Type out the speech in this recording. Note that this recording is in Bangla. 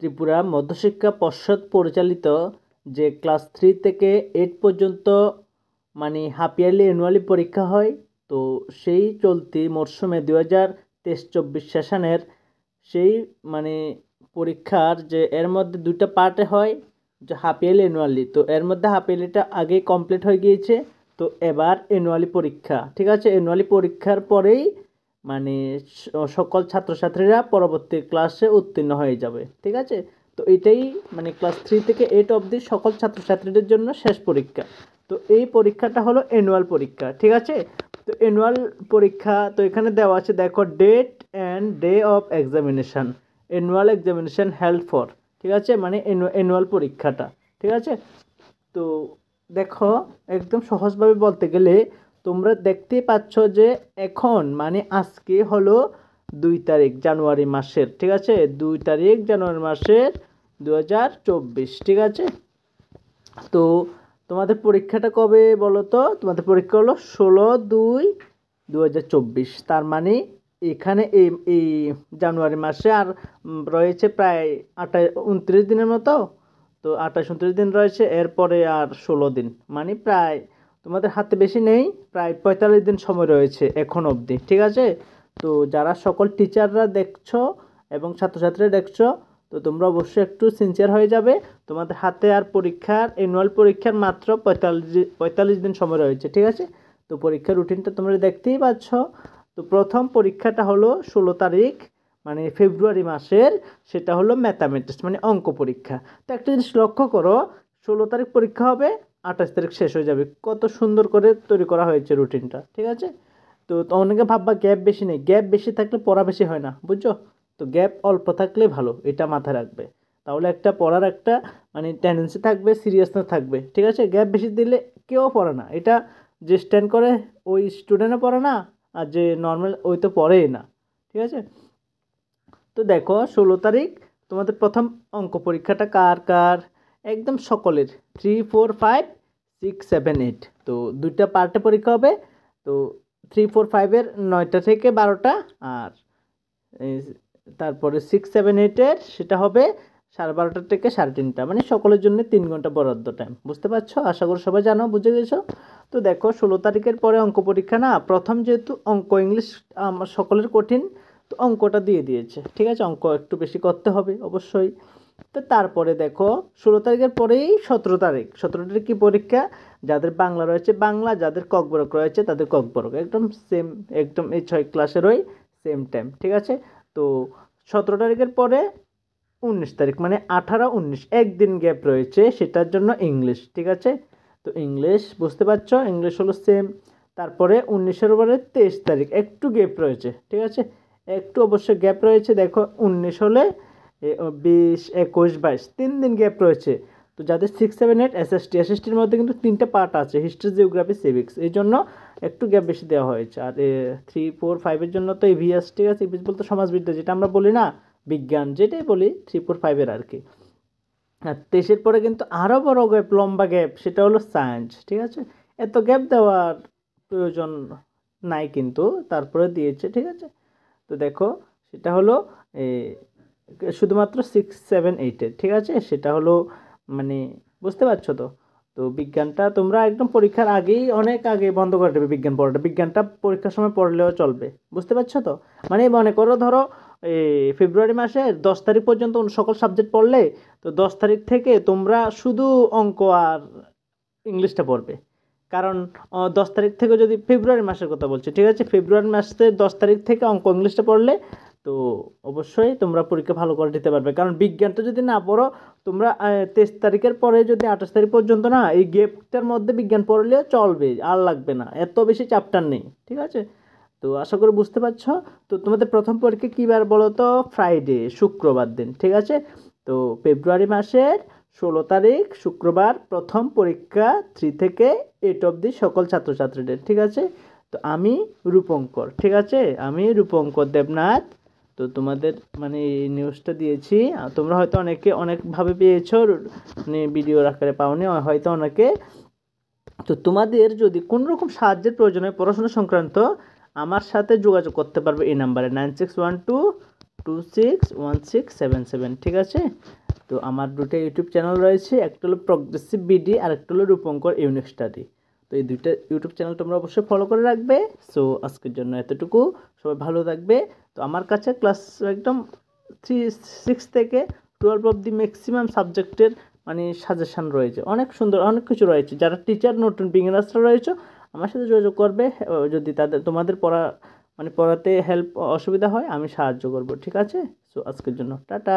ত্রিপুরা মধ্যশিক্ষা পর্ষদ পরিচালিত যে ক্লাস থ্রি থেকে এইট পর্যন্ত মানে হাফ ইয়ারলি অ্যানুয়ালি পরীক্ষা হয় তো সেই চলতি মরশুমে দু হাজার তেইশ চব্বিশ সেশনের সেই মানে পরীক্ষার যে এর মধ্যে দুটো পার্টে হয় যে হাফ ইয়ারলি অ্যানুয়ালি তো এর মধ্যে হাফ ইয়ারলিটা আগে কমপ্লিট হয়ে গিয়েছে তো এবার অ্যানুয়ালি পরীক্ষা ঠিক আছে অ্যানুয়ালি পরীক্ষার পরেই মানে সকল ছাত্রছাত্রীরা পরবর্তী ক্লাসে উত্তীর্ণ হয়ে যাবে ঠিক আছে তো এটাই মানে ক্লাস থ্রি থেকে এইট অবধি সকল ছাত্রছাত্রীদের জন্য শেষ পরীক্ষা তো এই পরীক্ষাটা হলো অ্যানুয়াল পরীক্ষা ঠিক আছে তো অ্যানুয়াল পরীক্ষা তো এখানে দেওয়া আছে দেখো date and day of examination annual examination help for ঠিক আছে মানে অ্যানুয়াল পরীক্ষাটা ঠিক আছে তো দেখো একদম সহজভাবে বলতে গেলে তোমরা দেখতে পাচ্ছ যে এখন মানে আজকে হলো দুই তারিখ জানুয়ারি মাসের ঠিক আছে দুই তারিখ জানুয়ারি মাসের দু ঠিক আছে তো তোমাদের পরীক্ষাটা কবে বলো তো তোমাদের পরীক্ষা হলো ষোলো দুই দু তার মানে এখানে এই এই জানুয়ারি মাসে আর রয়েছে প্রায় আটাই উনত্রিশ দিনের মতো তো আঠাশ উনত্রিশ দিন রয়েছে এরপরে আর ষোলো দিন মানে প্রায় তোমাদের হাতে বেশি নেই প্রায় পঁয়তাল্লিশ দিন সময় রয়েছে এখন অবধি ঠিক আছে তো যারা সকল টিচাররা দেখছো এবং ছাত্রছাত্রীরা দেখছো তো তোমরা অবশ্যই একটু সিনসিয়ার হয়ে যাবে তোমাদের হাতে আর পরীক্ষার অ্যানুয়াল পরীক্ষার মাত্র পঁয়তাল্লিশ পঁয়তাল্লিশ দিন সময় রয়েছে ঠিক আছে তো পরীক্ষার রুটিনটা তোমরা দেখতেই পাচ্ছ তো প্রথম পরীক্ষাটা হলো ষোলো তারিখ মানে ফেব্রুয়ারি মাসের সেটা হলো ম্যাথামেটিক্স মানে অঙ্ক পরীক্ষা তো একটা জিনিস লক্ষ্য করো ষোলো তারিখ পরীক্ষা হবে আঠাশ তারিখ শেষ হয়ে যাবে কত সুন্দর করে তৈরি করা হয়েছে রুটিনটা ঠিক আছে তো অনেকে ভাববা গ্যাপ বেশি নেই গ্যাপ বেশি থাকলে পড়া বেশি হয় না বুঝছো তো গ্যাপ অল্প থাকলে ভালো এটা মাথায় রাখবে তাহলে একটা পড়ার একটা মানে টেন্ডেন্সি থাকবে সিরিয়াসনেস থাকবে ঠিক আছে গ্যাপ বেশি দিলে কেউ পড়ে না এটা যে স্ট্যান্ড করে ওই স্টুডেন্টও পড়ে না আর যে নর্মাল ওই তো পড়েই না ঠিক আছে তো দেখো ষোলো তারিখ তোমাদের প্রথম অঙ্ক পরীক্ষাটা কার কার একদম সকলের three four five six seven eight তো দুইটা পার্টে পরীক্ষা হবে তো থ্রি ফোর ফাইভের নয়টা থেকে বারোটা আর তারপরে সিক্স সেভেন এইটের সেটা হবে সাড়ে বারোটা থেকে সাড়ে তিনটা মানে সকলের জন্য তিন ঘন্টা বরাদ্দ টাইম বুঝতে পারছো আশা করি সবাই জানো বুঝে গেছো তো দেখো ষোলো তারিখের পরে অঙ্ক পরীক্ষা না প্রথম যেহেতু অঙ্ক ইংলিশ আমার সকলের কঠিন তো অঙ্কটা দিয়ে দিয়েছে ঠিক আছে অঙ্ক একটু বেশি করতে হবে অবশ্যই তো তারপরে দেখো ষোলো তারিখের পরেই সতেরো তারিখ সতেরো তারিখ কী পরীক্ষা যাদের বাংলা রয়েছে বাংলা যাদের ককবরক রয়েছে তাদের ককবরক একদম সেম একদম এই ছয় ক্লাসেরই সেম টাইম ঠিক আছে তো সতেরো তারিখের পরে উনিশ তারিখ মানে আঠারো উনিশ একদিন গ্যাপ রয়েছে সেটার জন্য ইংলিশ ঠিক আছে তো ইংলিশ বুঝতে পারছো ইংলিশ হলো সেম তারপরে উনিশের পরে তেইশ তারিখ একটু গ্যাপ রয়েছে ঠিক আছে একটু অবশ্য গ্যাপ রয়েছে দেখো উনিশ হলে বিশ একুশ বাইশ তিন দিন গ্যাপ রয়েছে তো যাদের সিক্স সেভেন এইট এস এসএসটির মধ্যে কিন্তু তিনটে পার্ট আছে হিস্ট্রি জিওগ্রাফি সিভিক্স এই জন্য একটু গ্যাপ বেশি দেওয়া হয়েছে আর থ্রি ফোর ফাইভের জন্য তো ইভিএস ঠিক আছে ইভিএস বলতে সমাজবিদ্যা যেটা আমরা বলি না বিজ্ঞান যেটাই বলি থ্রি ফোর ফাইভের আর কি আর তেইশের পরে কিন্তু আরও বড় গ্যাপ লম্বা গ্যাপ সেটা হলো সায়েন্স ঠিক আছে এত গ্যাপ দেওয়ার প্রয়োজন নাই কিন্তু তারপরে দিয়েছে ঠিক আছে তো দেখো সেটা হলো শুধুমাত্র সিক্স সেভেন এইটের ঠিক আছে সেটা হলো মানে বুঝতে পারছো তো তো বিজ্ঞানটা তোমরা একদম পরীক্ষার আগেই অনেক আগে বন্ধ করে দেবে বিজ্ঞান পড়াটা বিজ্ঞানটা পরীক্ষার সময় পড়লেও চলবে বুঝতে পারছো তো মানে মনে করো ধরো এই ফেব্রুয়ারি মাসের দশ তারিখ পর্যন্ত সকল সাবজেক্ট পড়লে তো দশ তারিখ থেকে তোমরা শুধু অঙ্ক আর ইংলিশটা পড়বে কারণ দশ তারিখ থেকে যদি ফেব্রুয়ারি মাসের কথা বলছি ঠিক আছে ফেব্রুয়ারি মাসের দশ তারিখ থেকে অঙ্ক ইংলিশটা পড়লে তো অবশ্যই তোমরা পরীক্ষা ভালো করে দিতে পারবে কারণ বিজ্ঞানটা যদি না পড়ো তোমরা তেইশ তারিখের পরে যদি আঠাশ তারিখ পর্যন্ত না এই গেপটার মধ্যে বিজ্ঞান পড়লে চলবে আর লাগবে না এত বেশি চাপটার নেই ঠিক আছে তো আশা করি বুঝতে পারছ তো তোমাদের প্রথম পরীক্ষা কী বার বলো তো ফ্রাইডে শুক্রবার দিন ঠিক আছে তো ফেব্রুয়ারি মাসের ষোলো তারিখ শুক্রবার প্রথম পরীক্ষা থ্রি থেকে এইট দি সকল ছাত্রছাত্রীদের ঠিক আছে তো আমি রূপঙ্কর ঠিক আছে আমি রূপঙ্কর দেবনাথ তো তোমাদের মানে এই নিউজটা দিয়েছি তোমরা হয়তো অনেকে অনেকভাবে পেয়েছো মানে ভিডিওর আকারে পাওনি হয়তো অনেকে তো তোমাদের যদি কোনো রকম সাহায্যের প্রয়োজন হয় পড়াশোনা সংক্রান্ত আমার সাথে যোগাযোগ করতে পারবে এই নাম্বারে nine six one two two six one six seven seven ঠিক আছে তো আমার দুটো ইউটিউব চ্যানেল রয়েছে একটা হলো প্রগ্রেসিভ বিডি আর একটা হলো রূপঙ্কর ইউনিক স্টাডি তো এই দুইটা ইউটিউব চ্যানেল তোমরা অবশ্যই ফলো করে রাখবে সো আজকের জন্য এতটুকু সবাই ভালো থাকবে তো আমার কাছে ক্লাস একদম থ্রি সিক্স থেকে টুয়েলভ অব দি ম্যাক্সিমাম সাবজেক্টের মানে সাজেশান রয়েছে অনেক সুন্দর অনেক কিছু রয়েছে যারা টিচার নতুন বিগিনার্সরা রয়েছে আমার সাথে যোগাযোগ করবে হ্যাঁ, যদি তাদের তোমাদের পড়া মানে পড়াতে হেল্প অসুবিধা হয় আমি সাহায্য করব ঠিক আছে সো আজকের জন্য টাটা